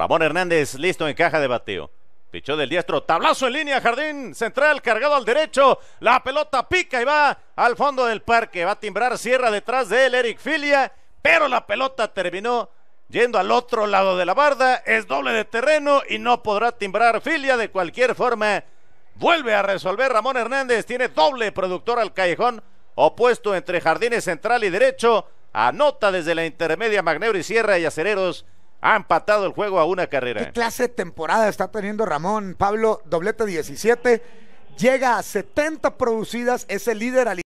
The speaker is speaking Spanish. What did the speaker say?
Ramón Hernández listo en caja de bateo. Pichó del diestro, tablazo en línea, jardín central cargado al derecho. La pelota pica y va al fondo del parque. Va a timbrar, Sierra detrás de él Eric Filia, pero la pelota terminó yendo al otro lado de la barda. Es doble de terreno y no podrá timbrar Filia de cualquier forma. Vuelve a resolver Ramón Hernández, tiene doble productor al callejón opuesto entre jardines central y derecho. Anota desde la intermedia Magneuro y Sierra y Acereros ha empatado el juego a una carrera. ¿Qué clase de temporada está teniendo Ramón? Pablo, doblete 17. Llega a 70 producidas, es el líder al